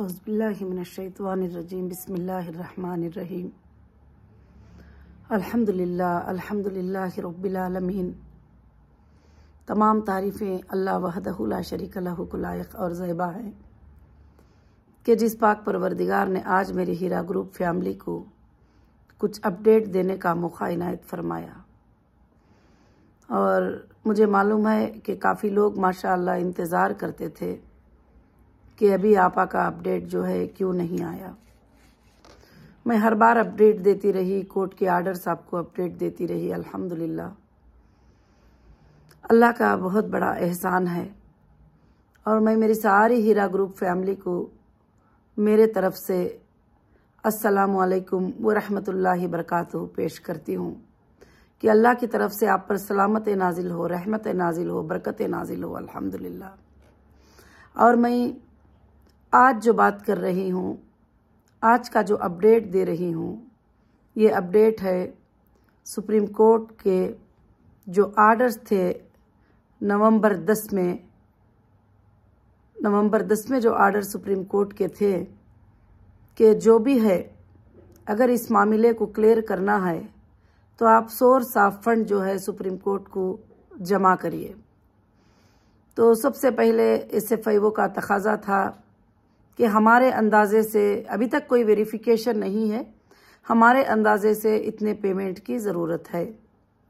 अज़बिल्लाशैतवानरजीम बसमीम अल्हम्दुलिल्लाह अल्हम्दुलिल्लाह तमाम तारीफ़ें अल्लाह वहदहुला शरीक लायक और ज़ैबा हैं कि जिस पाक परवरदिगार ने आज मेरी हीरा ग्रुप फैमिली को कुछ अपडेट देने का मौका इनायत फरमाया और मुझे मालूम है कि काफ़ी लोग माशाल्लाह इंतज़ार करते थे कि अभी आपा का अपडेट जो है क्यों नहीं आया मैं हर बार अपडेट देती रही कोर्ट के आर्डर्स आपको अपडेट देती रही अल्हम्दुलिल्लाह अल्लाह का बहुत बड़ा एहसान है और मैं मेरी सारी हीरा ग्रुप फैमिली को मेरे तरफ से अस्सलाम वालेकुम व रहमतुल्लाहि बरकातहू पेश करती हूँ कि अल्लाह की तरफ से आप पर सलामत नाजिल हो रहमत नाजिल हो बरकत नाजिल हो अल्हम्दुलिल्लाह और मैं आज जो बात कर रही हूँ आज का जो अपडेट दे रही हूँ ये अपडेट है सुप्रीम कोर्ट के जो आर्डर्स थे नवंबर दस में नवंबर दस में जो आर्डर सुप्रीम कोर्ट के थे कि जो भी है अगर इस मामले को क्लियर करना है तो आप सोर्स ऑफ फंड जो है सुप्रीम कोर्ट को जमा करिए तो सबसे पहले एस एफ आई ओ का तकाजा था कि हमारे अंदाजे से अभी तक कोई वेरिफिकेशन नहीं है हमारे अंदाजे से इतने पेमेंट की ज़रूरत है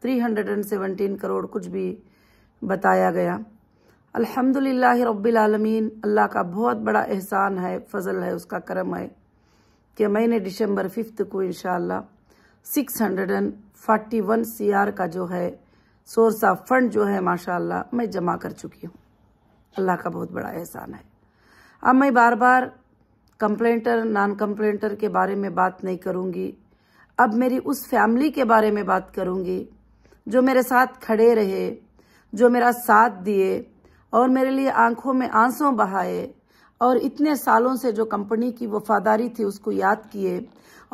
317 करोड़ कुछ भी बताया गया अल्हम्दुलिल्लाह रब्बिल आलमीन अल्लाह का बहुत बड़ा एहसान है फजल है उसका करम है कि मैंने दिसंबर फिफ्थ को in six hundred and forty one C R का जो है सोर्स ऑफ फंड जो है माशाल्लाह मैं जमा कर चुकी हूँ अल्लाह का बहुत बड़ा एहसान है अब मैं बार बार कंप्लेंटर नॉन कंप्लेंटर के बारे में बात नहीं करूँगी अब मेरी उस फैमिली के बारे में बात करूँगी जो मेरे साथ खड़े रहे जो मेरा साथ दिए और मेरे लिए आंखों में आंसू बहाए और इतने सालों से जो कंपनी की वफादारी थी उसको याद किए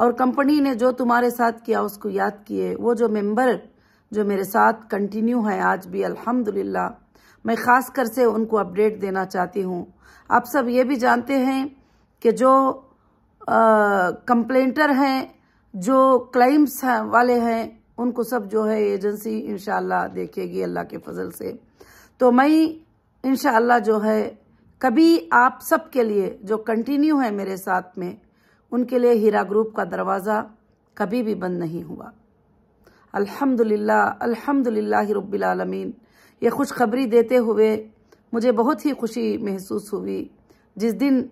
और कंपनी ने जो तुम्हारे साथ किया उसको याद किए वो जो मेंबर जो मेरे साथ कंटिन्यू है आज भी अल्हम्दुलिल्लाह मैं ख़ास कर से उनको अपडेट देना चाहती हूँ आप सब ये भी जानते हैं कि जो कंप्लेंटर हैं जो क्लेम्स हैं वाले हैं उनको सब जो है एजेंसी इनशाला देखेगी अल्लाह के फजल से तो मैं इनशाला जो है कभी आप सब के लिए जो कंटिन्यू है मेरे साथ में उनके लिए हीरा ग्रुप का दरवाज़ा कभी भी बंद नहीं हुआ अल्हम्दुलिल्लाह अल्हम्दुलिल्लाह रब्बिल रबीआलमीन ये खुशखबरी देते हुए मुझे बहुत ही खुशी महसूस हुई जिस दिन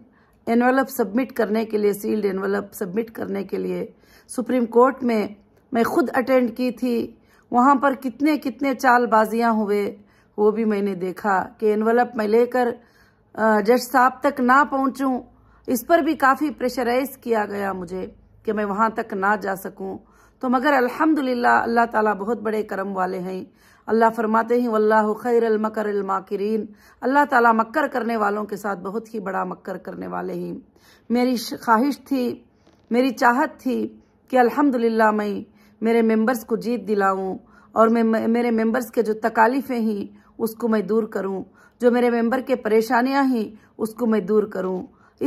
एनवलप सबमिट करने के लिए सील्ड एनवलप सबमिट करने के लिए सुप्रीम कोर्ट में मैं खुद अटेंड की थी वहाँ पर कितने कितने चालबाजियाँ हुए वो भी मैंने देखा कि एनवलप मैं लेकर जज साहब तक ना पहुँचूँ इस पर भी काफ़ी प्रेशराइज किया गया मुझे कि मैं वहाँ तक ना जा सकूँ तो मगर अल्हम्दुलिल्लाह अल्लाह ताला बहुत बड़े करम वाले हैं अल्लाह फरमाते हैं वल्लाह खैर मकर माकरीन अल्लाह ताला मक्कर करने वालों के साथ बहुत ही बड़ा मक्कर करने वाले हैं मेरी ख्वाहिश थी मेरी चाहत थी कि अल्हम्दुलिल्लाह मैं मेरे मेंबर्स को जीत दिलाऊं और मैं मेरे मेंबर्स के जो तकालीफें हैं उसको मैं दूर करूं जो मेरे मेंबर के परेशानियां हैं उसको मैं दूर करूं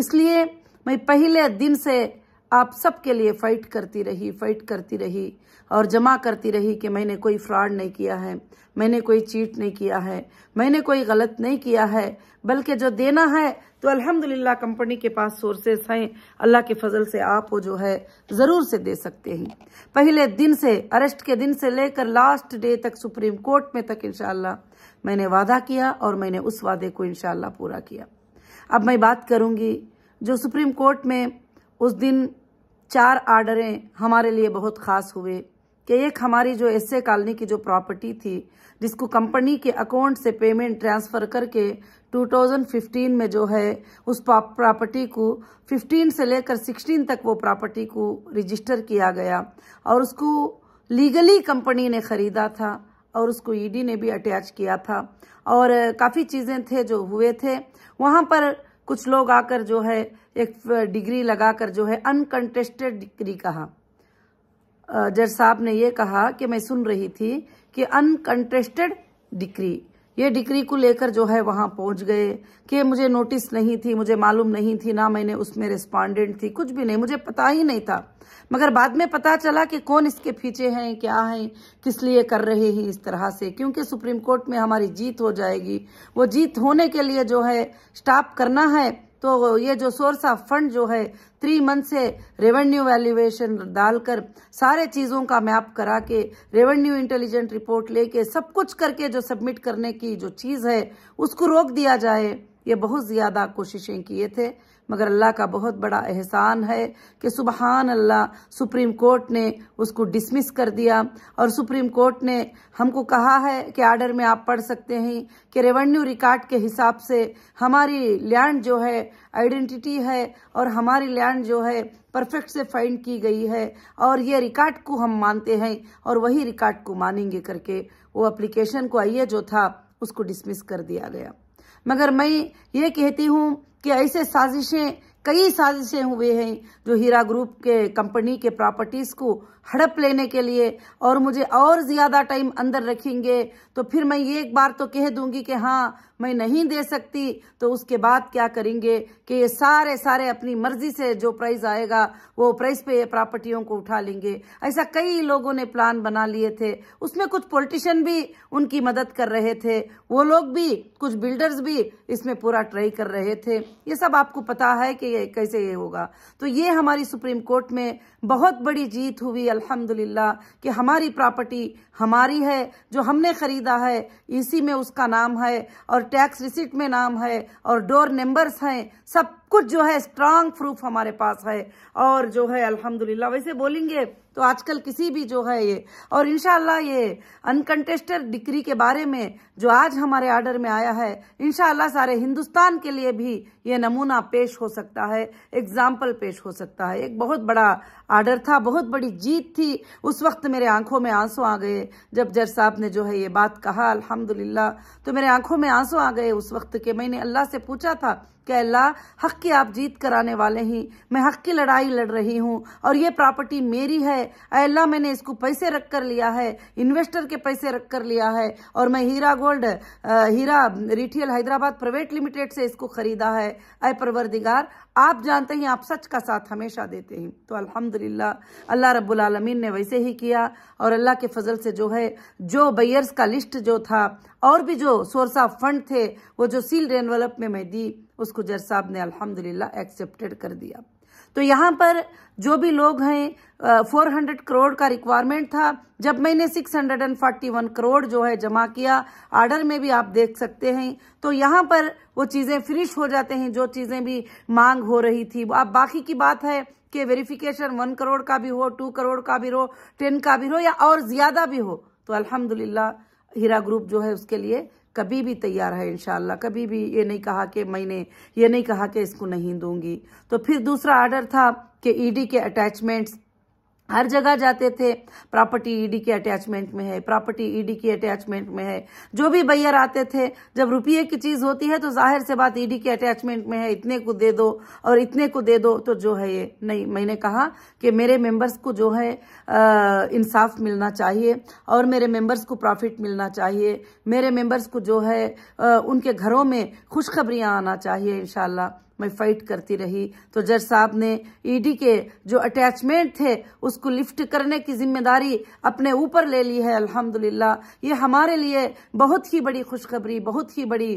इसलिए मैं पहले दिन से आप सबके लिए फाइट करती रही फाइट करती रही और जमा करती रही कि मैंने कोई फ्रॉड नहीं किया है मैंने कोई चीट नहीं किया है मैंने कोई गलत नहीं किया है बल्कि जो देना है तो अल्हम्दुलिल्लाह कंपनी के पास सोर्सेस हैं अल्लाह के फजल से आप वो जो है ज़रूर से दे सकते हैं पहले दिन से अरेस्ट के दिन से लेकर लास्ट डे तक सुप्रीम कोर्ट में तक इनशाला मैंने वादा किया और मैंने उस वादे को इनशाला पूरा किया अब मैं बात करूंगी जो सुप्रीम कोर्ट में उस दिन चार आर्डरें हमारे लिए बहुत खास हुए कि एक हमारी जो एस कॉलोनी की जो प्रॉपर्टी थी जिसको कंपनी के अकाउंट से पेमेंट ट्रांसफ़र करके 2015 में जो है उस प्रॉपर्टी को 15 से लेकर 16 तक वो प्रॉपर्टी को रजिस्टर किया गया और उसको लीगली कंपनी ने ख़रीदा था और उसको ईडी e ने भी अटैच किया था और काफ़ी चीज़ें थे जो हुए थे वहाँ पर कुछ लोग आकर जो है एक डिग्री लगाकर जो है अनकंटेस्टेड डिग्री कहा जज साहब ने यह कहा कि मैं सुन रही थी कि अनकंटेस्टेड डिक्री ये डिक्री को लेकर जो है वहां पहुंच गए कि मुझे नोटिस नहीं थी मुझे मालूम नहीं थी ना मैंने उसमें रिस्पॉन्डेंट थी कुछ भी नहीं मुझे पता ही नहीं था मगर बाद में पता चला कि कौन इसके पीछे हैं क्या हैं किस लिए कर रहे हैं इस तरह से क्योंकि सुप्रीम कोर्ट में हमारी जीत हो जाएगी वो जीत होने के लिए जो है स्टाप करना है तो ये जो सोर्स ऑफ फंड जो है थ्री मंथ से रेवेन्यू वैल्यूएशन डालकर सारे चीज़ों का मैप करा के रेवेन्यू इंटेलिजेंट रिपोर्ट लेके सब कुछ करके जो सबमिट करने की जो चीज़ है उसको रोक दिया जाए ये बहुत ज़्यादा कोशिशें किए थे मगर अल्लाह का बहुत बड़ा एहसान है कि सुबहान अल्लाह सुप्रीम कोर्ट ने उसको डिसमिस कर दिया और सुप्रीम कोर्ट ने हमको कहा है कि आर्डर में आप पढ़ सकते हैं कि रेवेन्यू रिकॉर्ड के हिसाब से हमारी लैंड जो है आइडेंटिटी है और हमारी लैंड जो है परफेक्ट से फाइंड की गई है और ये रिकॉर्ड को हम मानते हैं और वही रिकॉर्ड को मानेंगे करके वो अप्लीकेशन को आइए जो था उसको डिसमिस कर दिया गया मगर मैं ये कहती हूँ कि ऐसे साजिशें कई साजिशें हुए हैं जो हीरा ग्रुप के कंपनी के प्रॉपर्टीज़ को हड़प लेने के लिए और मुझे और ज्यादा टाइम अंदर रखेंगे तो फिर मैं ये एक बार तो कह दूंगी कि हाँ मैं नहीं दे सकती तो उसके बाद क्या करेंगे कि ये सारे सारे अपनी मर्जी से जो प्राइस आएगा वो प्राइस पे ये प्रॉपर्टियों को उठा लेंगे ऐसा कई लोगों ने प्लान बना लिए थे उसमें कुछ पॉलिटिशियन भी उनकी मदद कर रहे थे वो लोग भी कुछ बिल्डर्स भी इसमें पूरा ट्राई कर रहे थे ये सब आपको पता है कि ये कैसे ये होगा तो ये हमारी सुप्रीम कोर्ट में बहुत बड़ी जीत हुई अल्हम्दुलिल्लाह कि हमारी प्रॉपर्टी हमारी है जो हमने ख़रीदा है इसी में उसका नाम है और टैक्स रिसिट में नाम है और डोर नंबर्स हैं सब कुछ जो है स्ट्रांग प्रूफ हमारे पास है और जो है अल्हम्दुलिल्लाह वैसे बोलेंगे तो आजकल किसी भी जो है ये और इनशाला ये अनकंटेस्टेड डिग्री के बारे में जो आज हमारे आर्डर में आया है इनशाला सारे हिंदुस्तान के लिए भी ये नमूना पेश हो सकता है एग्जाम्पल पेश हो सकता है एक बहुत बड़ा आर्डर था बहुत बड़ी जीत थी उस वक्त मेरे आंखों में आंसू आ गए जब जज साहब ने जो है ये बात कहा अल्हम्दुलिल्लाह तो मेरे आंखों में आंसू आ गए उस वक्त के मैंने अल्लाह से पूछा था कि अल्लाह हक की आप जीत कराने वाले हैं मैं हक की लड़ाई लड़ रही हूँ और ये प्रॉपर्टी मेरी है अल्लाह मैंने इसको पैसे रख कर लिया है इन्वेस्टर के पैसे रख कर लिया है और मैं Heera gold Heera retail Hyderabad private limited से इसको खरीदा है अय परवरदिगार आप जानते हैं आप सच का साथ हमेशा देते हैं तो अल्हम्दुलिल्लाह अल्लाह रब्बुल आलमीन ने वैसे ही किया और अल्लाह के फजल से जो है जो बैयर्स का लिस्ट जो था और भी जो सोर्स ऑफ फंड थे वो जो सील डेवलप में मैं दी उसको जज साहब ने अल्हम्दुलिल्लाह एक्सेप्टेड कर दिया तो यहाँ पर जो भी लोग हैं फोर हंड्रेड करोड़ का रिक्वायरमेंट था जब मैंने six hundred and forty one crore जो है जमा किया आर्डर में भी आप देख सकते हैं तो यहाँ पर वो चीज़ें फिनिश हो जाते हैं जो चीज़ें भी मांग हो रही थी अब बाकी की बात है कि वेरिफिकेशन वन करोड़ का भी हो टू करोड़ का भी हो टेन का भी हो या और ज़्यादा भी हो तो अल्हम्दुलिल्लाह हीरा ग्रुप जो है उसके लिए कभी भी तैयार है इन कभी भी ये नहीं कहा कि मैंने ये नहीं कहा कि इसको नहीं दूंगी तो फिर दूसरा आर्डर था कि ईडी e के अटैचमेंट्स हर जगह जाते थे प्रॉपर्टी ईडी e के अटैचमेंट में है प्रॉपर्टी ईडी e के अटैचमेंट में है जो भी बैयर आते थे जब रुपये की चीज होती है तो जाहिर से बात ईडी e के अटैचमेंट में है इतने को दे दो और इतने को दे दो तो जो है ये नहीं मैंने कहा कि मेरे मेंबर्स को जो है इंसाफ मिलना चाहिए और मेरे मेंबर्स को प्रॉफिट मिलना चाहिए मेरे मेंबर्स को जो है आ, उनके घरों में खुशखबरियाँ आना चाहिए इनशाला मैं फाइट करती रही तो जज साहब ने ईडी e के जो अटैचमेंट थे उसको लिफ्ट करने की जिम्मेदारी अपने ऊपर ले ली है अल्हम्दुलिल्लाह ये हमारे लिए बहुत ही बड़ी खुशखबरी बहुत ही बड़ी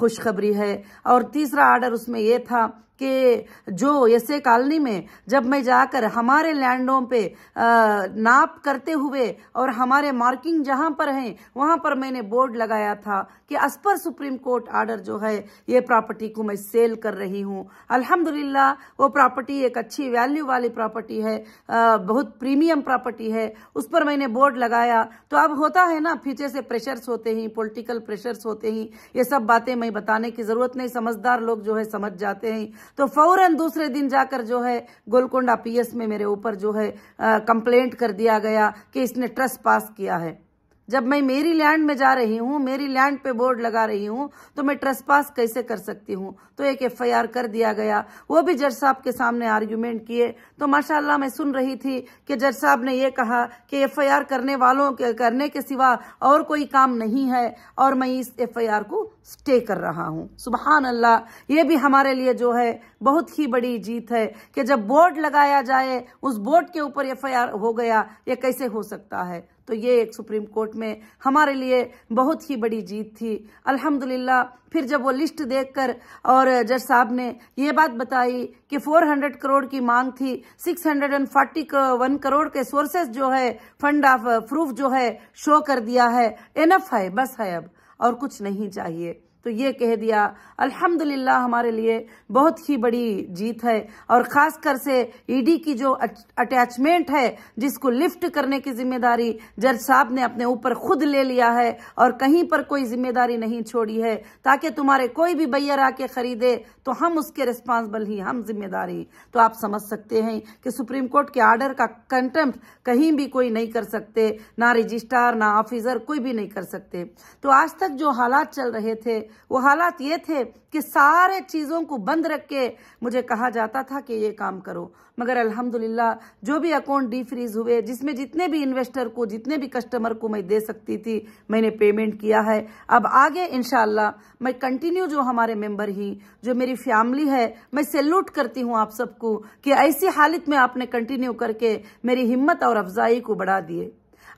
खुशखबरी है और तीसरा आर्डर उसमें यह था कि जो ऐसे कॉलोनी में जब मैं जाकर हमारे लैंडों पे नाप करते हुए और हमारे मार्किंग जहां पर हैं वहां पर मैंने बोर्ड लगाया था कि अस्पर सुप्रीम कोर्ट आर्डर जो है ये प्रॉपर्टी को मैं सेल कर रही हूँ अल्हम्दुलिल्लाह वो प्रॉपर्टी एक अच्छी वैल्यू वाली प्रॉपर्टी है बहुत प्रीमियम प्रॉपर्टी है उस पर मैंने बोर्ड लगाया तो अब होता है ना पीछे से प्रेशर्स होते ही पोलिटिकल प्रेशर्स होते ही ये सब बातें मैं बताने की जरूरत नहीं समझदार लोग जो है समझ जाते हैं तो फौरन दूसरे दिन जाकर जो है गोलकोंडा पीएस में मेरे ऊपर जो है कंप्लेंट कर दिया गया कि इसने ट्रस्ट पास किया है जब मैं मेरी लैंड में जा रही हूँ मेरी लैंड पे बोर्ड लगा रही हूँ तो मैं ट्रस्ट पास कैसे कर सकती हूँ तो एक एफआईआर कर दिया गया वो भी जज साहब के सामने आर्ग्यूमेंट किए तो माशाल्लाह मैं सुन रही थी कि जज साहब ने ये कहा कि एफआईआर करने वालों के करने के सिवा और कोई काम नहीं है और मैं इस एफ को स्टे कर रहा हूँ सुबहान अल्लाह ये भी हमारे लिए जो है बहुत ही बड़ी जीत है कि जब बोर्ड लगाया जाए उस बोर्ड के ऊपर एफ हो गया ये कैसे हो सकता है तो ये एक सुप्रीम कोर्ट में हमारे लिए बहुत ही बड़ी जीत थी अल्हम्दुलिल्लाह फिर जब वो लिस्ट देखकर और जज साहब ने ये बात बताई कि 400 करोड़ की मांग थी 641 करोड़ के सोर्सेस जो है फंड ऑफ प्रूफ जो है शो कर दिया है इनफ है बस है अब और कुछ नहीं चाहिए तो ये कह दिया अल्हम्दुलिल्लाह हमारे लिए बहुत ही बड़ी जीत है और ख़ास कर से ईडी e की जो अटैचमेंट है जिसको लिफ्ट करने की जिम्मेदारी जज साहब ने अपने ऊपर खुद ले लिया है और कहीं पर कोई जिम्मेदारी नहीं छोड़ी है ताकि तुम्हारे कोई भी बैयर आके खरीदे तो हम उसके रिस्पॉन्सिबल ही हम जिम्मेदारी तो आप समझ सकते हैं कि सुप्रीम कोर्ट के आर्डर का कंटेम्प कहीं भी कोई नहीं कर सकते ना रजिस्ट्रार ना ऑफिसर कोई भी नहीं कर सकते तो आज तक जो हालात चल रहे थे वो हालात ये थे कि सारे चीज़ों को बंद रख के मुझे कहा जाता था कि ये काम करो मगर अल्हम्दुलिल्लाह जो भी अकाउंट डी फ्रीज हुए जिसमें जितने भी इन्वेस्टर को जितने भी कस्टमर को मैं दे सकती थी मैंने पेमेंट किया है अब आगे इन मैं कंटिन्यू जो हमारे मेंबर ही जो मेरी फैमिली है मैं सैल्यूट करती हूँ आप सबको कि ऐसी हालत में आपने कंटिन्यू करके मेरी हिम्मत और अफजाई को बढ़ा दिए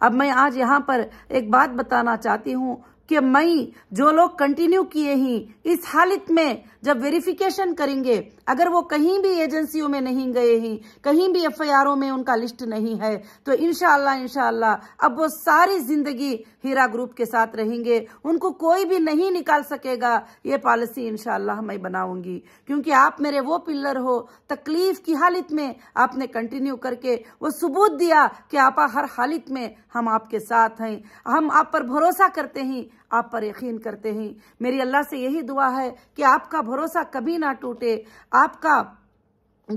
अब मैं आज यहाँ पर एक बात बताना चाहती हूँ कि मई जो लोग कंटिन्यू किए ही इस हालत में जब वेरिफिकेशन करेंगे अगर वो कहीं भी एजेंसियों में नहीं गए ही कहीं भी एफ में उनका लिस्ट नहीं है तो इनशाला इनशाला अब वो सारी जिंदगी हीरा ग्रुप के साथ रहेंगे उनको कोई भी नहीं निकाल सकेगा ये पॉलिसी इनशाला मैं बनाऊंगी क्योंकि आप मेरे वो पिल्लर हो तकलीफ की हालत में आपने कंटिन्यू करके वो सबूत दिया कि आपा हर हालत में हम आपके साथ हैं हम आप पर भरोसा करते हैं आप पर यकीन करते हैं मेरी अल्लाह से यही दुआ है कि आपका भरोसा कभी ना टूटे आपका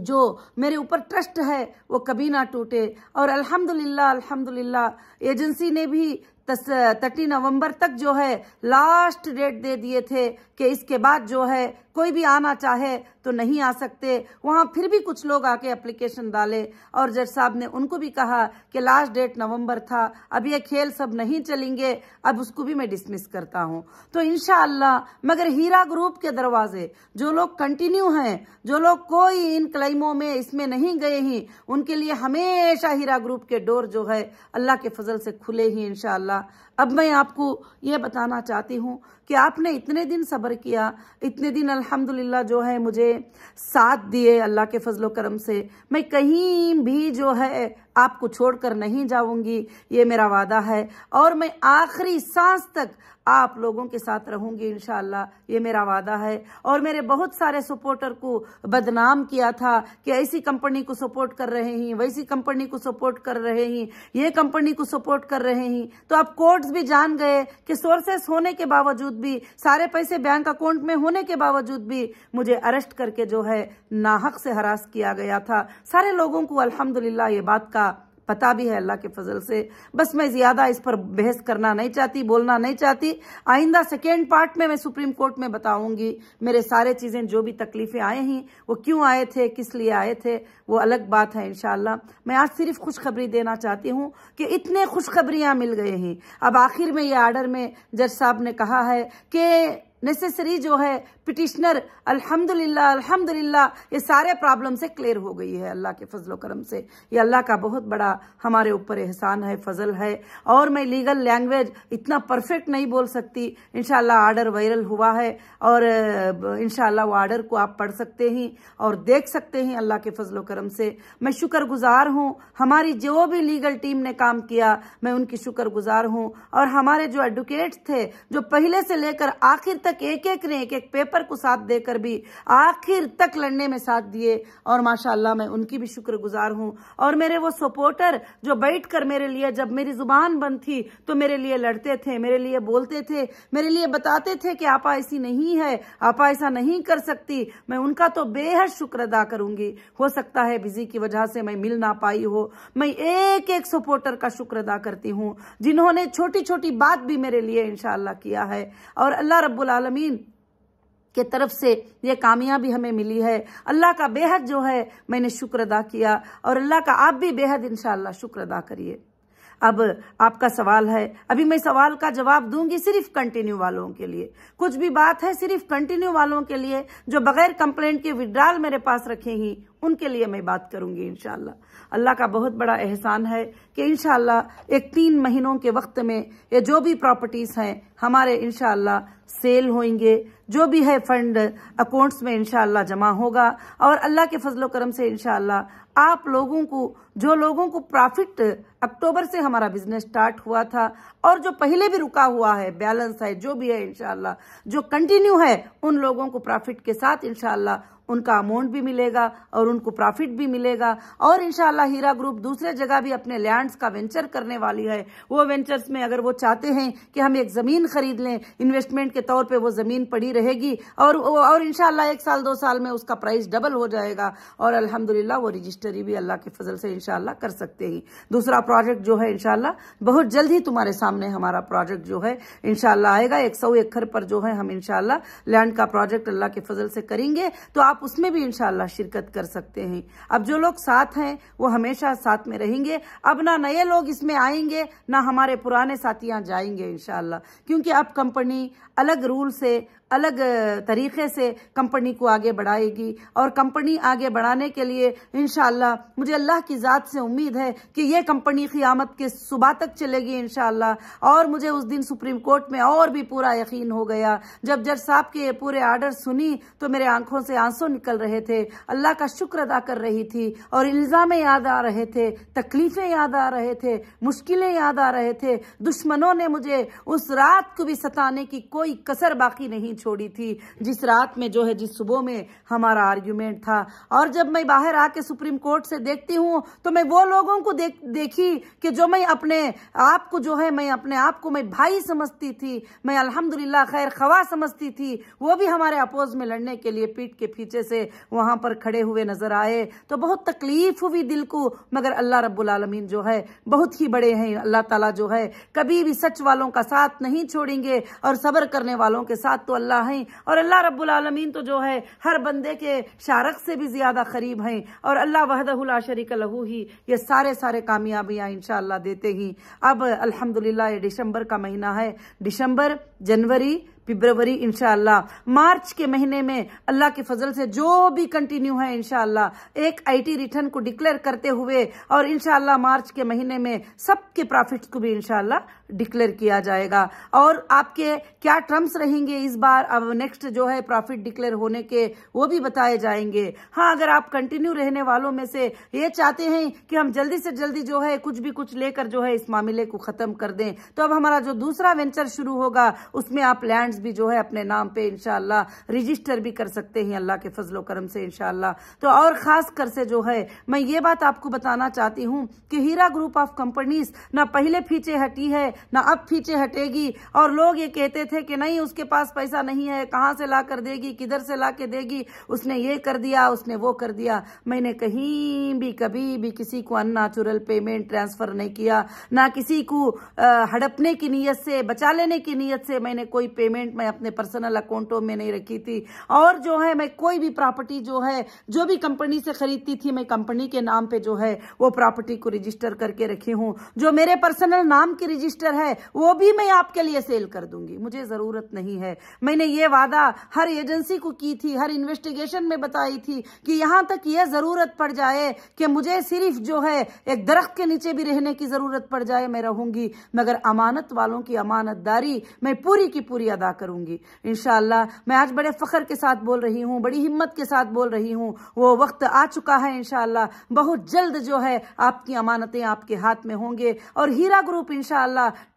जो मेरे ऊपर ट्रस्ट है वो कभी ना टूटे और अल्हम्दुलिल्लाह अल्हम्दुलिल्लाह एजेंसी ने भी थर्टी नवंबर तक जो है लास्ट डेट दे दिए थे कि इसके बाद जो है कोई भी आना चाहे तो नहीं आ सकते वहां फिर भी कुछ लोग आके एप्लीकेशन डाले और जज साहब ने उनको भी कहा कि लास्ट डेट नवंबर था अब ये खेल सब नहीं चलेंगे अब उसको भी मैं डिसमिस करता हूँ तो इनशाला मगर हीरा ग्रुप के दरवाजे जो लोग कंटिन्यू हैं जो लोग कोई इन क्लेमों में इसमें नहीं गए ही उनके लिए हमेशा हीरा ग्रुप के डोर जो है अल्लाह के फजल से खुले ही इनशाला अब मैं आपको ये बताना चाहती हूँ कि आपने इतने दिन सब्र किया इतने दिन अल्हम्दुलिल्लाह जो है मुझे साथ दिए अल्लाह के फजलो करम से मैं कहीं भी जो है आपको छोड़कर नहीं जाऊंगी ये मेरा वादा है और मैं आखिरी सांस तक आप लोगों के साथ रहूंगी इनशाला ये मेरा वादा है और मेरे बहुत सारे सपोर्टर को बदनाम किया था कि ऐसी कंपनी को सपोर्ट कर रहे हैं वैसी कंपनी को सपोर्ट कर रहे हैं ये कंपनी को सपोर्ट कर रहे हैं तो आप कोर्ट्स भी जान गए कि सोर्सेस होने के बावजूद भी सारे पैसे बैंक अकाउंट में होने के बावजूद भी मुझे अरेस्ट करके जो है नाहक से हरास किया गया था सारे लोगों को अलहमदुल्ला ये बात का पता भी है अल्लाह के फजल से बस मैं ज़्यादा इस पर बहस करना नहीं चाहती बोलना नहीं चाहती आइंदा सेकेंड पार्ट में मैं सुप्रीम कोर्ट में बताऊंगी मेरे सारे चीज़ें जो भी तकलीफ़ें आए हैं वो क्यों आए थे किस लिए आए थे वो अलग बात है इन मैं आज सिर्फ खुशखबरी देना चाहती हूँ कि इतने खुशखबरियाँ मिल गए हैं अब आखिर में ये आर्डर में जज साहब ने कहा है कि नेसेसरी जो है पिटिशनर अल्हम्दुलिल्लाह अल्हम्दुलिल्लाह ये सारे प्रॉब्लम से क्लियर हो गई है अल्लाह के फजलो करम से ये अल्लाह का बहुत बड़ा हमारे ऊपर एहसान है फजल है और मैं लीगल लैंग्वेज इतना परफेक्ट नहीं बोल सकती इनशाला आर्डर वायरल हुआ है और इनशाला वो आर्डर को आप पढ़ सकते हैं और देख सकते हैं अल्लाह के फजलो करम से मैं शुक्रगुजार हूँ हमारी जो भी लीगल टीम ने काम किया मैं उनकी शुक्रगुजार हूँ और हमारे जो एडवोकेट थे जो पहले से लेकर आखिर तक एक एक ने एक एक पेपर पर साथ देकर भी आखिर तक लड़ने में साथ दिए और माशाल्लाह मैं उनकी भी शुक्रगुजार हूं और मेरे वो सपोर्टर जो बैठकर मेरे लिए जब मेरी जुबान बंद थी तो मेरे लिए लड़ते थे मेरे लिए बोलते थे मेरे लिए बताते थे कि आपा ऐसी नहीं है आपा ऐसा नहीं कर सकती मैं उनका तो बेहद शुक्र अदा करूंगी हो सकता है बिजी की वजह से मैं मिल ना पाई हो मैं एक एक सपोर्टर का शुक्र अदा करती हूँ जिन्होंने छोटी छोटी बात भी मेरे लिए इनशाला किया है और अल्लाह रब्बुल आलमीन के तरफ से ये कामयाबी हमें मिली है अल्लाह का बेहद जो है मैंने शुक्र अदा किया और अल्लाह का आप भी बेहद इन शुक्र अदा करिए अब आपका सवाल है अभी मैं सवाल का जवाब दूंगी सिर्फ कंटिन्यू वालों के लिए कुछ भी बात है सिर्फ कंटिन्यू वालों के लिए जो बगैर कंप्लेंट के विड्राल मेरे पास रखे ही उनके लिए मैं बात करूंगी इनशाला अल्लाह का बहुत बड़ा एहसान है कि इनशाला एक तीन महीनों के वक्त में ये जो भी प्रॉपर्टीज हैं हमारे इनशाला सेल होंगे जो भी है फंड अकाउंट्स में इनशाला जमा होगा और अल्लाह के फजलो करम से इनशाला आप लोगों को जो लोगों को प्रॉफिट अक्टूबर से हमारा बिजनेस स्टार्ट हुआ था और जो पहले भी रुका हुआ है बैलेंस है जो भी है इनशाला जो कंटिन्यू है उन लोगों को प्रॉफिट के साथ इनशाला उनका अमाउंट भी मिलेगा और उनको प्रॉफिट भी मिलेगा और इनशाला हीरा ग्रुप दूसरे जगह भी अपने लैंड्स का वेंचर करने वाली है वो वेंचर्स में अगर वो चाहते हैं कि हम एक ज़मीन खरीद लें इन्वेस्टमेंट के तौर पर वो ज़मीन पड़ी रहेगी और और इनशाला एक साल दो साल में उसका प्राइस डबल हो जाएगा और अलहमदिल्ला वो रजिस्टरी भी अल्लाह के फजल से इनशाला कर सकते हैं दूसरा प्रोजेक्ट जो है इनशाला बहुत जल्द ही तुम्हारे सामने हमारा प्रोजेक्ट जो है इनशाला आएगा एक सौ एकड़ पर जो है हम इनशाला लैंड का प्रोजेक्ट अल्लाह के फजल से करेंगे तो आप आप उसमें भी इनशाला शिरकत कर सकते हैं अब जो लोग साथ हैं वो हमेशा साथ में रहेंगे अब ना नए लोग इसमें आएंगे ना हमारे पुराने साथियां जाएंगे इनशाला क्योंकि अब कंपनी अलग रूल से अलग तरीके से कंपनी को आगे बढ़ाएगी और कंपनी आगे बढ़ाने के लिए इन मुझे अल्लाह की ज़ात से उम्मीद है कि यह कंपनी क़ियामत के सुबह तक चलेगी इन और मुझे उस दिन सुप्रीम कोर्ट में और भी पूरा यकीन हो गया जब जज साहब के पूरे आर्डर सुनी तो मेरे आंखों से आंसू निकल रहे थे अल्लाह का शुक्र अदा कर रही थी और इल्ज़ाम याद आ रहे थे तकलीफ़ें याद आ रहे थे मुश्किलें याद आ रहे थे दुश्मनों ने मुझे उस रात को भी सताने की कोई कसर बाकी नहीं नहीं छोड़ी थी जिस रात में जो है जिस सुबह में हमारा आर्ग्यूमेंट था और जब मैं बाहर आके सुप्रीम कोर्ट से देखती हूँ तो मैं वो लोगों को देख देखी कि जो मैं अपने आप को जो है मैं अपने आप को मैं भाई समझती थी मैं अल्हम्दुलिल्लाह खैर खवा समझती थी वो भी हमारे अपोज में लड़ने के लिए पीठ के पीछे से वहां पर खड़े हुए नजर आए तो बहुत तकलीफ हुई दिल को मगर अल्लाह रब्बुल जो है बहुत ही बड़े हैं अल्लाह ताला जो है कभी भी सच वालों का साथ नहीं छोड़ेंगे और सब्र करने वालों के साथ तो अल्लाह हैं और अल्लाह रब्बुल आलमीन तो जो है हर बंदे के शारख से भी ज़्यादा करीब हैं और अल्लाह वहदहुल्ला शरीक लहू ही ये सारे सारे कामयाबियां इनशाला देते ही अब अल्हम्दुलिल्लाह ये दिसंबर का महीना है दिसंबर जनवरी फिब्रवरी इनशाला मार्च के महीने में अल्लाह के फजल से जो भी कंटिन्यू है इनशाला एक आईटी रिटर्न को डिक्लेयर करते हुए और इनशाला मार्च के महीने में सबके प्रॉफिट को भी इनशाला डिक्लेयर किया जाएगा और आपके क्या टर्म्स रहेंगे इस बार अब नेक्स्ट जो है प्रॉफिट डिक्लेयर होने के वो भी बताए जाएंगे हाँ अगर आप कंटिन्यू रहने वालों में से ये चाहते हैं कि हम जल्दी से जल्दी जो है कुछ भी कुछ लेकर जो है इस मामले को खत्म कर दें तो अब हमारा जो दूसरा वेंचर शुरू होगा उसमें आप लैंड फंड्स भी जो है अपने नाम पे इनशाला रजिस्टर भी कर सकते हैं अल्लाह के फजलो करम से इनशाला तो और ख़ास कर से जो है मैं ये बात आपको बताना चाहती हूँ कि हीरा ग्रुप ऑफ कंपनीज ना पहले फीचे हटी है ना अब फीचे हटेगी और लोग ये कहते थे कि नहीं उसके पास पैसा नहीं है कहाँ से ला कर देगी किधर से ला के देगी उसने ये कर दिया उसने वो कर दिया मैंने कहीं भी कभी भी किसी को अननेचुरल पेमेंट ट्रांसफ़र नहीं किया ना किसी को हड़पने की नीयत से बचा लेने की नीयत से मैंने कोई पेमेंट इन्वेस्टमेंट मैं अपने पर्सनल अकाउंटों में नहीं रखी थी और जो है मैं कोई भी प्रॉपर्टी जो है जो भी कंपनी से खरीदती थी मैं कंपनी के नाम पे जो है वो प्रॉपर्टी को रजिस्टर करके रखी हूँ जो मेरे पर्सनल नाम की रजिस्टर है वो भी मैं आपके लिए सेल कर दूंगी मुझे ज़रूरत नहीं है मैंने ये वादा हर एजेंसी को की थी हर इन्वेस्टिगेशन में बताई थी कि यहाँ तक यह ज़रूरत पड़ जाए कि मुझे सिर्फ जो है एक दरख्त के नीचे भी रहने की ज़रूरत पड़ जाए मैं रहूंगी मगर अमानत वालों की अमानतदारी मैं पूरी की पूरी अदा करूंगी इन मैं आज बड़े फ़ख्र के साथ बोल रही हूँ बड़ी हिम्मत के साथ बोल रही हूँ वो वक्त आ चुका है इनशाला बहुत जल्द जो है आपकी अमानतें आपके हाथ में होंगे और Heera group in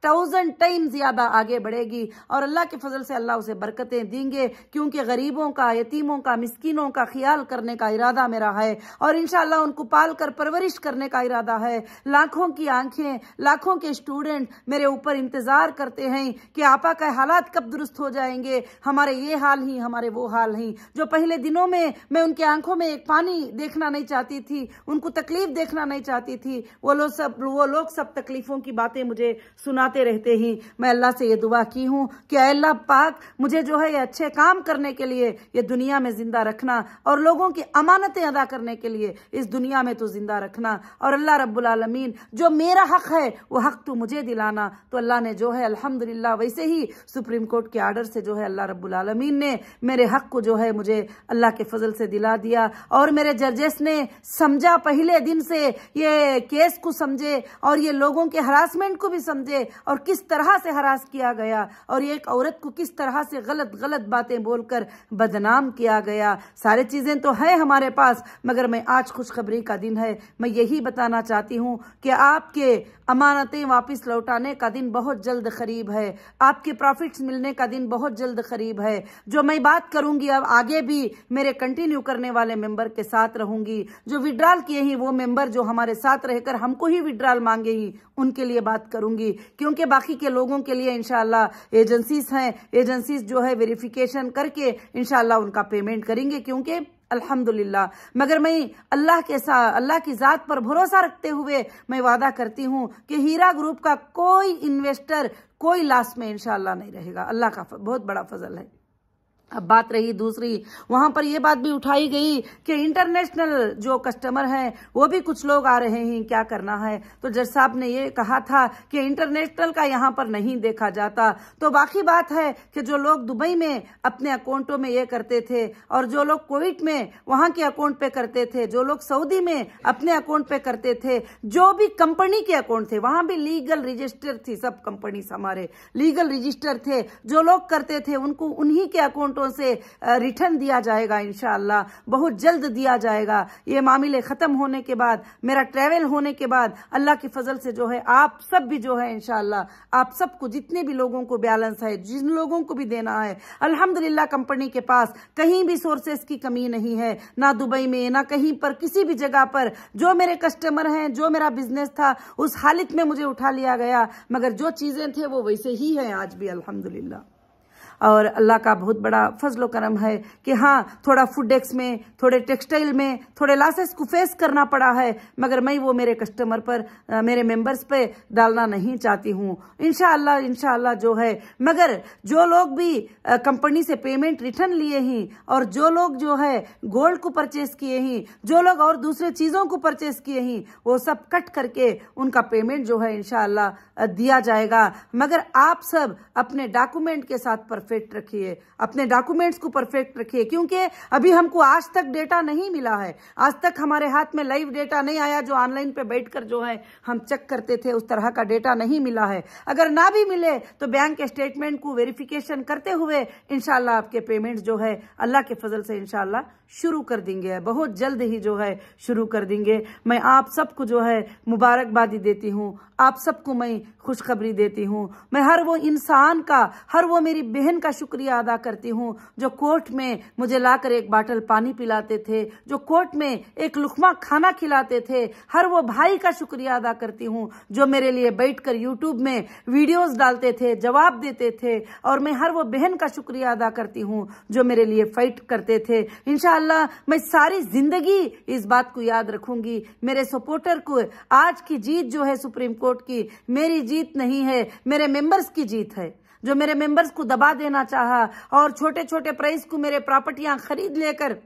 thousand time ज़्यादा आगे बढ़ेगी और अल्लाह के फजल से अल्लाह उसे बरकतें देंगे क्योंकि गरीबों का यतीमों का मिस्किनों का ख्याल करने का इरादा मेरा है और इनशाला उनको पाल कर परवरिश करने का इरादा है लाखों की आंखें लाखों के स्टूडेंट मेरे ऊपर इंतजार करते हैं कि आपा का हालात कब दुरुस्त दुरुस्त हो जाएंगे हमारे ये हाल ही हमारे वो हाल ही जो पहले दिनों में मैं उनके आंखों में एक पानी देखना नहीं चाहती थी उनको तकलीफ देखना नहीं चाहती थी वो लोग सब वो लोग सब तकलीफों की बातें मुझे सुनाते रहते ही मैं अल्लाह से ये दुआ की हूँ कि अल्लाह पाक मुझे जो है ये अच्छे काम करने के लिए ये दुनिया में जिंदा रखना और लोगों की अमानतें अदा करने के लिए इस दुनिया में तो जिंदा रखना और अल्लाह रब्बुलमीन जो मेरा हक है वो हक तो मुझे दिलाना तो अल्लाह ने जो है अल्हम्दुलिल्लाह वैसे ही सुप्रीम कोर्ट पासपोर्ट के आर्डर से जो है अल्लाह रब्बुल आलमीन ने मेरे हक को जो है मुझे अल्लाह के फजल से दिला दिया और मेरे जजेस ने समझा पहले दिन से ये केस को समझे और ये लोगों के हरासमेंट को भी समझे और किस तरह से हरास किया गया और एक औरत को किस तरह से गलत गलत बातें बोलकर बदनाम किया गया सारे चीज़ें तो हैं हमारे पास मगर मैं आज खुशखबरी का दिन है मैं यही बताना चाहती हूँ कि आपके अमानतें वापस लौटाने का दिन बहुत जल्द करीब है आपके प्रॉफिट्स मिलने का दिन बहुत जल्द करीब है जो मैं बात करूंगी अब आगे भी मेरे कंटिन्यू करने वाले मेंबर के साथ रहूंगी जो विड्रॉल किए हैं वो मेंबर जो हमारे साथ रहकर हमको ही विड्रॉल मांगे ही उनके लिए बात करूंगी क्योंकि बाकी के लोगों के लिए इनशाला एजेंसीज हैं एजेंसीज जो है वेरिफिकेशन करके इनशाला उनका पेमेंट करेंगे क्योंकि अल्हम्दुलिल्लाह मगर मैं अल्लाह के साथ अल्लाह की ज़ात पर भरोसा रखते हुए मैं वादा करती हूँ कि हीरा ग्रुप का कोई इन्वेस्टर कोई लास्ट में इंशाल्लाह नहीं रहेगा अल्लाह का बहुत बड़ा फजल है अब बात रही दूसरी वहां पर यह बात भी उठाई गई कि इंटरनेशनल जो कस्टमर हैं वो भी कुछ लोग आ रहे हैं क्या करना है तो जज साहब ने ये कहा था कि इंटरनेशनल का यहां पर नहीं देखा जाता तो बाकी बात है कि जो लोग दुबई में अपने अकाउंटों में ये करते थे और जो लोग कोविड में वहां के अकाउंट पे करते थे जो लोग सऊदी में अपने अकाउंट पे करते थे जो भी कंपनी के अकाउंट थे वहां भी लीगल रजिस्टर थी सब कंपनी हमारे लीगल रजिस्टर थे जो लोग करते थे उनको उन्हीं के अकाउंट नोटों से रिटर्न दिया जाएगा इनशाला बहुत जल्द दिया जाएगा ये मामले ख़त्म होने के बाद मेरा ट्रेवल होने के बाद अल्लाह की फजल से जो है आप सब भी जो है इनशाला आप सबको जितने भी लोगों को बैलेंस है जिन लोगों को भी देना है अल्हम्दुलिल्लाह कंपनी के पास कहीं भी सोर्सेस की कमी नहीं है ना दुबई में ना कहीं पर किसी भी जगह पर जो मेरे कस्टमर हैं जो मेरा बिजनेस था उस हालत में मुझे उठा लिया गया मगर जो चीज़ें थे वो वैसे ही है आज भी अल्हम्दुलिल्लाह और अल्लाह का बहुत बड़ा फजलो करम है कि हाँ थोड़ा फूड डेक्स में थोड़े टेक्सटाइल में थोड़े लासेस को फेस करना पड़ा है मगर मैं वो मेरे कस्टमर पर मेरे मेंबर्स पे डालना नहीं चाहती हूँ इनशाला इनशाला जो है मगर जो लोग भी कंपनी से पेमेंट रिटर्न लिए हैं और जो लोग जो है गोल्ड को परचेस किए हैं जो लोग और दूसरे चीज़ों को परचेस किए हैं वो सब कट करके उनका पेमेंट जो है इनशाला दिया जाएगा मगर आप सब अपने डॉक्यूमेंट के साथ परफेक्ट रखिए अपने डॉक्यूमेंट्स को परफेक्ट रखिए क्योंकि अभी हमको आज तक डेटा नहीं मिला है आज तक हमारे हाथ में लाइव डेटा नहीं आया जो ऑनलाइन पे बैठकर जो है हम चेक करते थे उस तरह का डेटा नहीं मिला है अगर ना भी मिले तो बैंक के स्टेटमेंट को वेरिफिकेशन करते हुए इनशाला आपके पेमेंट जो है अल्लाह के फजल से इनशाला शुरू कर देंगे बहुत जल्द ही जो है शुरू कर देंगे मैं आप सबको जो है मुबारकबादी देती हूँ आप सबको मैं खुशखबरी देती हूँ मैं हर वो इंसान का हर वो मेरी बहन का शुक्रिया अदा करती हूँ जो कोर्ट में मुझे लाकर एक बाटल पानी पिलाते थे जो कोर्ट में एक लुकमा खाना खिलाते थे हर वो भाई का शुक्रिया अदा करती हूँ जो मेरे लिए बैठकर यूट्यूब में वीडियोस डालते थे जवाब देते थे और मैं हर वो बहन का शुक्रिया अदा करती हूँ जो मेरे लिए फाइट करते थे इनशाला मैं सारी जिंदगी इस बात को याद रखूंगी मेरे सपोर्टर को आज की जीत जो है सुप्रीम कोर्ट की मेरी जीत नहीं है मेरे मेंबर्स की जीत है जो मेरे मेंबर्स को दबा देना चाहा और छोटे छोटे प्राइस को मेरे प्रॉपर्टियां खरीद लेकर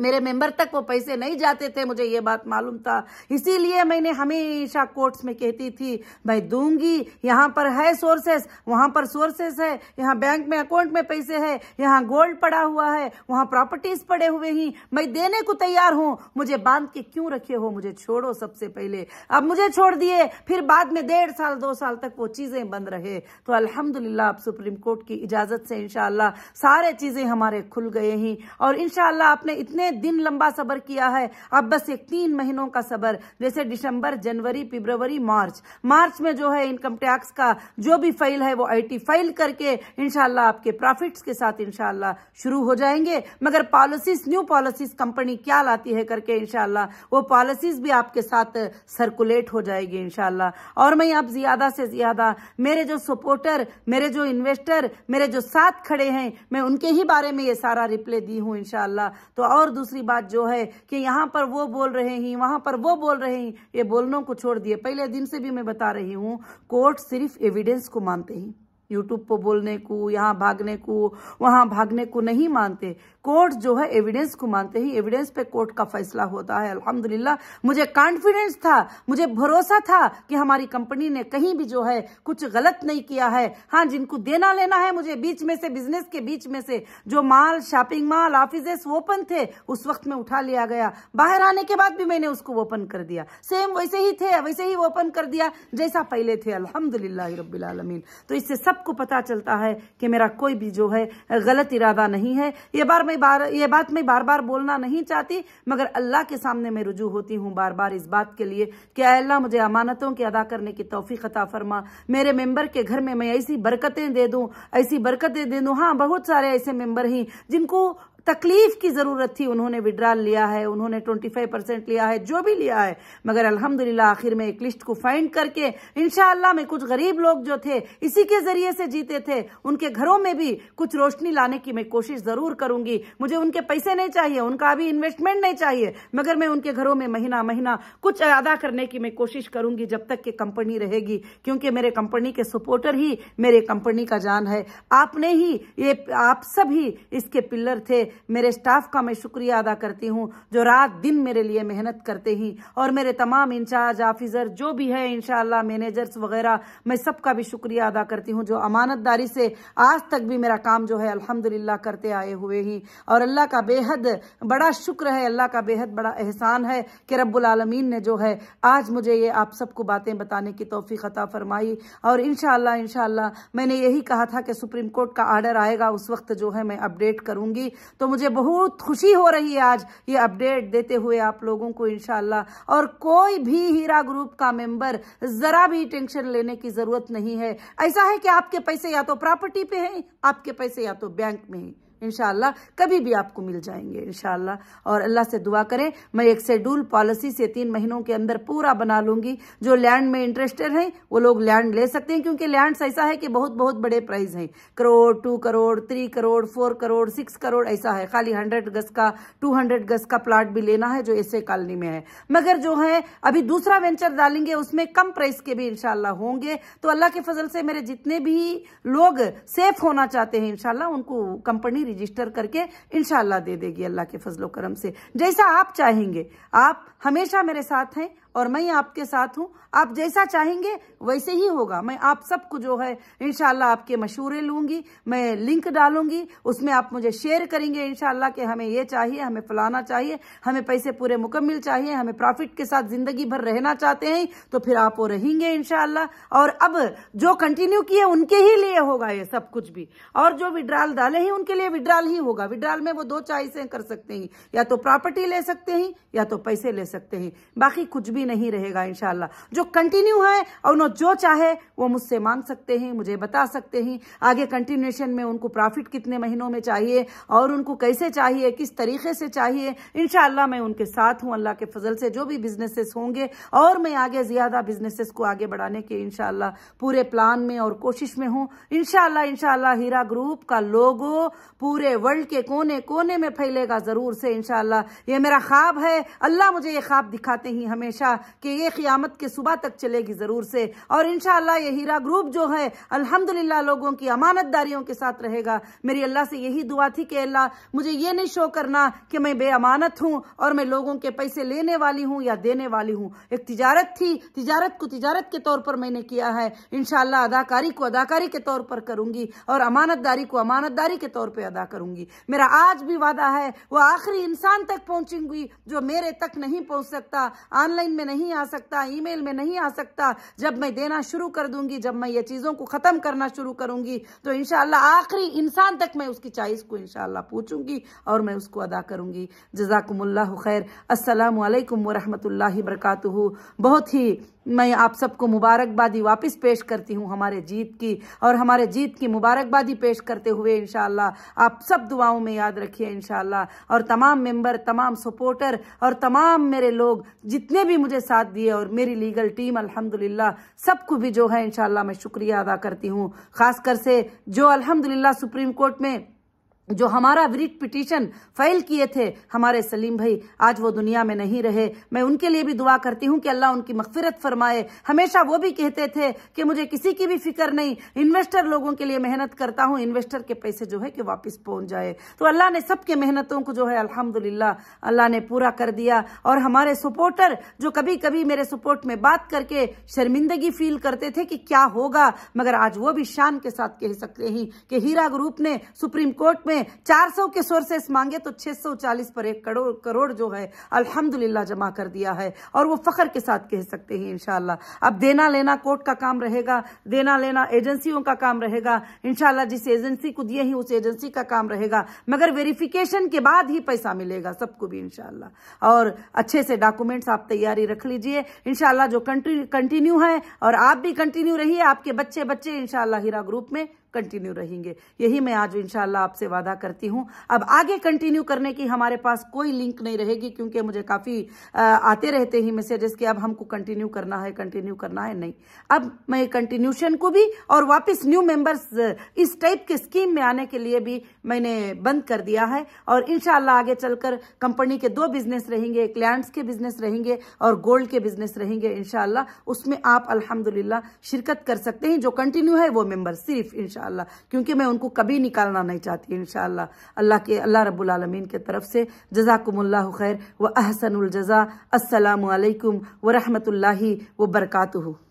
मेरे मेंबर तक वो पैसे नहीं जाते थे मुझे ये बात मालूम था इसीलिए मैंने हमेशा कोर्ट्स में कहती थी मैं दूंगी यहाँ पर है सोर्सेस वहां पर सोर्सेस है यहाँ बैंक में अकाउंट में पैसे है यहाँ गोल्ड पड़ा हुआ है वहां प्रॉपर्टीज पड़े हुए ही मैं देने को तैयार हूँ मुझे बांध के क्यों रखे हो मुझे छोड़ो सबसे पहले अब मुझे छोड़ दिए फिर बाद में डेढ़ साल दो साल तक वो चीज़ें बंद रहे तो अलहमदुल्ला आप सुप्रीम कोर्ट की इजाज़त से इनशाला सारे चीज़ें हमारे खुल गए ही और इनशाला आपने इतने कितने दिन लंबा सबर किया है अब बस एक तीन महीनों का सबर जैसे दिसंबर जनवरी फिब्रवरी मार्च मार्च में जो है इनकम टैक्स का जो भी फाइल है वो आईटी फाइल करके इनशाला आपके प्रॉफिट्स के साथ इनशाला शुरू हो जाएंगे मगर पॉलिसीज न्यू पॉलिसीज कंपनी क्या लाती है करके इनशाला वो पॉलिसीज भी आपके साथ सर्कुलेट हो जाएगी इनशाला और मैं अब ज्यादा से ज्यादा मेरे जो सपोर्टर मेरे जो इन्वेस्टर मेरे जो साथ खड़े हैं मैं उनके ही बारे में ये सारा रिप्ले दी हूँ इनशाला तो और दूसरी बात जो है कि यहाँ पर वो बोल रहे हैं वहां पर वो बोल रहे हैं ये बोलनों को छोड़ दिए पहले दिन से भी मैं बता रही हूँ कोर्ट सिर्फ एविडेंस को मानते हैं यूट्यूब पर बोलने को यहाँ भागने को वहाँ भागने को नहीं मानते कोर्ट जो है एविडेंस को मानते ही एविडेंस पे कोर्ट का फैसला होता है अल्हम्दुलिल्लाह मुझे कॉन्फिडेंस था मुझे भरोसा था कि हमारी कंपनी ने कहीं भी जो है कुछ गलत नहीं किया है हाँ जिनको देना लेना है मुझे बीच में से बिजनेस के बीच में से जो mall shopping mall office open थे उस वक्त में उठा लिया गया बाहर आने के बाद भी मैंने उसको ओपन कर दिया सेम वैसे ही थे वैसे ही ओपन कर दिया जैसा पहले थे अलहमदिल्ला रबीआलमीन तो इससे सबको पता चलता है कि मेरा कोई भी जो है गलत इरादा नहीं है ये बार मैं बार ये बात मैं बार बार बोलना नहीं चाहती मगर अल्लाह के सामने मैं रुजू होती हूँ बार बार इस बात के लिए कि अल्लाह मुझे अमानतों की अदा करने की तोफ़ी ख़ता फरमा मेरे मेंबर के घर में मैं ऐसी बरकतें दे दूँ ऐसी बरकतें दे दूँ हाँ बहुत सारे ऐसे मेंबर हैं जिनको तकलीफ की ज़रूरत थी उन्होंने विड्रॉल लिया है उन्होंने 25 परसेंट लिया है जो भी लिया है मगर अल्हम्दुलिल्लाह आखिर में एक लिस्ट को फाइंड करके इनशाला में कुछ गरीब लोग जो थे इसी के ज़रिए से जीते थे उनके घरों में भी कुछ रोशनी लाने की मैं कोशिश ज़रूर करूंगी मुझे उनके पैसे नहीं चाहिए उनका अभी इन्वेस्टमेंट नहीं चाहिए मगर मैं उनके घरों में महीना महीना कुछ अदा करने की मैं कोशिश करूंगी जब तक कि कंपनी रहेगी क्योंकि मेरे कंपनी के सपोर्टर ही मेरे कंपनी का जान है आपने ही ये आप सब ही इसके पिल्लर थे मेरे स्टाफ का मैं शुक्रिया अदा करती हूँ जो रात दिन मेरे लिए मेहनत करते ही और मेरे तमाम इंचार्ज ऑफिसर जो भी है इनशाला मैनेजर्स वगैरह मैं सबका भी शुक्रिया अदा करती हूँ जो अमानतदारी से आज तक भी मेरा काम जो है अल्हम्दुलिल्लाह करते आए हुए ही और अल्लाह का बेहद बड़ा शुक्र है अल्लाह का बेहद बड़ा एहसान है कि रब्बुल आलमीन ने जो है आज मुझे ये आप सबको बातें बताने की तोफ़ी खता फरमाई और इन शाह मैंने यही कहा था कि सुप्रीम कोर्ट का आर्डर आएगा उस वक्त जो है मैं अपडेट करूंगी तो मुझे बहुत खुशी हो रही है आज ये अपडेट देते हुए आप लोगों को इनशाला और कोई भी हीरा ग्रुप का मेंबर जरा भी टेंशन लेने की जरूरत नहीं है ऐसा है कि आपके पैसे या तो प्रॉपर्टी पे हैं आपके पैसे या तो बैंक में हैं इन कभी भी आपको मिल जाएंगे इन और अल्लाह से दुआ करें मैं एक शेड्यूल पॉलिसी से तीन महीनों के अंदर पूरा बना लूंगी जो लैंड में इंटरेस्टेड हैं वो लोग लैंड ले सकते हैं क्योंकि लैंड ऐसा है कि बहुत बहुत बड़े प्राइस हैं crore two crore three crore four crore six crore ऐसा है खाली हंड्रेड गज का टू हंड्रेड गज का प्लाट भी लेना है जो ऐसे कॉलोनी में है मगर जो है अभी दूसरा वेंचर डालेंगे उसमें कम प्राइस के भी इनशाला होंगे तो अल्लाह के फजल से मेरे जितने भी लोग सेफ होना चाहते हैं इनशाला उनको कंपनी रजिस्टर करके इनशाला दे देगी अल्लाह के फजलो करम से जैसा आप चाहेंगे आप हमेशा मेरे साथ हैं और मैं आपके साथ हूँ आप जैसा चाहेंगे वैसे ही होगा मैं आप सबको जो है इनशाला आपके मशूरे लूंगी मैं लिंक डालूंगी उसमें आप मुझे शेयर करेंगे इनशाला कि हमें ये चाहिए हमें फलाना चाहिए हमें पैसे पूरे मुकम्मिल चाहिए हमें प्रॉफिट के साथ ज़िंदगी भर रहना चाहते हैं तो फिर आप वो रहेंगे इनशाला और अब जो कंटिन्यू किए उनके ही लिए होगा ये सब कुछ भी और जो विड्राल डाले हैं उनके लिए विड्राल ही होगा विड्राल में वो दो चॉइसें कर सकते हैं या तो प्रॉपर्टी ले सकते हैं या तो पैसे ले सकते हैं बाकी कुछ भी भी नहीं रहेगा इनशाला जो कंटिन्यू है और उन्होंने जो चाहे वो मुझसे मांग सकते हैं मुझे बता सकते हैं आगे कंटिन्यूशन में उनको प्रॉफिट कितने महीनों में चाहिए और उनको कैसे चाहिए किस तरीके से चाहिए इनशाला मैं उनके साथ हूँ अल्लाह के फजल से जो भी बिजनेसेस होंगे और मैं आगे ज्यादा बिजनेसेस को आगे बढ़ाने के इनशाला पूरे प्लान में और कोशिश में हूँ इनशाला इनशाला हीरा ग्रुप का लोगो पूरे वर्ल्ड के कोने कोने में फैलेगा जरूर से इनशाला ये मेरा ख्वाब है अल्लाह मुझे ये ख्वाब दिखाते ही हमेशा बताया कि ये क़ियामत के सुबह तक चलेगी ज़रूर से और इन ये हीरा ग्रुप जो है अल्हम्दुलिल्लाह लोगों की अमानतदारियों के साथ रहेगा मेरी अल्लाह से यही दुआ थी कि अल्लाह मुझे ये नहीं शो करना कि मैं बेअमानत हूँ और मैं लोगों के पैसे लेने वाली हूँ या देने वाली हूँ एक तजारत थी तजारत को तजारत के तौर पर मैंने किया है इन अदाकारी को अदाकारी के तौर पर करूंगी और अमानतदारी को अमानतदारी के तौर पर अदा करूंगी मेरा आज भी वादा है वह आखिरी इंसान तक पहुंचूंगी जो मेरे तक नहीं पहुंच सकता ऑनलाइन में नहीं आ सकता ईमेल में नहीं आ सकता जब मैं देना शुरू कर दूंगी जब मैं ये चीज़ों को ख़त्म करना शुरू करूंगी तो इनशाला आखिरी इंसान तक मैं उसकी चाइस को इनशाला पूछूंगी और मैं उसको अदा करूंगी जजाकमल्ला खैर असलकम वरहमल वरक बहुत ही मैं आप सबको मुबारकबादी वापस पेश करती हूँ हमारे जीत की और हमारे जीत की मुबारकबादी पेश करते हुए इनशाला आप सब दुआओं में याद रखिए इनशाला और तमाम मेंबर तमाम सपोर्टर और तमाम मेरे लोग जितने भी मुझे साथ दिए और मेरी लीगल टीम अल्हम्दुलिल्लाह सबको भी जो है इनशाला मैं शुक्रिया अदा करती हूँ खासकर से जो अलहमदुल्ला सुप्रीम कोर्ट में जो हमारा वृट पिटीशन फाइल किए थे हमारे सलीम भाई आज वो दुनिया में नहीं रहे मैं उनके लिए भी दुआ करती हूँ कि अल्लाह उनकी मगफिरत फरमाए हमेशा वो भी कहते थे कि मुझे किसी की भी फिक्र नहीं इन्वेस्टर लोगों के लिए मेहनत करता हूँ इन्वेस्टर के पैसे जो है कि वापस पहुंच जाए तो अल्लाह ने सबके मेहनतों को जो है अल्हम्दुलिल्लाह अल्लाह ने पूरा कर दिया और हमारे सपोर्टर जो कभी कभी मेरे सपोर्ट में बात करके शर्मिंदगी फील करते थे कि क्या होगा मगर आज वो भी शान के साथ कह सकते हैं कि हीरा ग्रुप ने सुप्रीम कोर्ट में में 400 के सोर्सेस मांगे तो 640 पर एक करोड़ करोड़ जो है अल्हम्दुलिल्लाह जमा कर दिया है और वो फखर के साथ कह सकते हैं इनशाला अब देना लेना कोर्ट का काम रहेगा देना लेना एजेंसियों का काम रहेगा इनशाला जिस एजेंसी को दिए ही उस एजेंसी का काम रहेगा मगर वेरिफिकेशन के बाद ही पैसा मिलेगा सबको भी इनशाला और अच्छे से डॉक्यूमेंट्स आप तैयारी रख लीजिए इनशाला जो कंटिन्यू है और आप भी कंटिन्यू रहिए आपके बच्चे बच्चे इनशाला हीरा ग्रुप में कंटिन्यू रहेंगे यही मैं आज इंशाल्लाह आपसे वादा करती हूं अब आगे कंटिन्यू करने की हमारे पास कोई लिंक नहीं रहेगी क्योंकि मुझे काफ़ी आते रहते ही मैसेजेस कि अब हमको कंटिन्यू करना है कंटिन्यू करना है नहीं अब मैं कंटिन्यूशन को भी और वापस न्यू मेंबर्स इस टाइप के स्कीम में आने के लिए भी मैंने बंद कर दिया है और इनशाला आगे चलकर कंपनी के दो बिजनेस रहेंगे एक लैंड के बिजनेस रहेंगे और गोल्ड के बिजनेस रहेंगे इनशाला उसमें आप अलहमदुल्ला शिरकत कर सकते हैं जो कंटिन्यू है वो मेंबर सिर्फ इनशाला इनशाला क्योंकि मैं उनको कभी निकालना नहीं चाहती इन अल्लाह के अल्लाह रबालमीन के तरफ से जजाकुमल खैर व अहसनजा असलकम वरहमल वरकत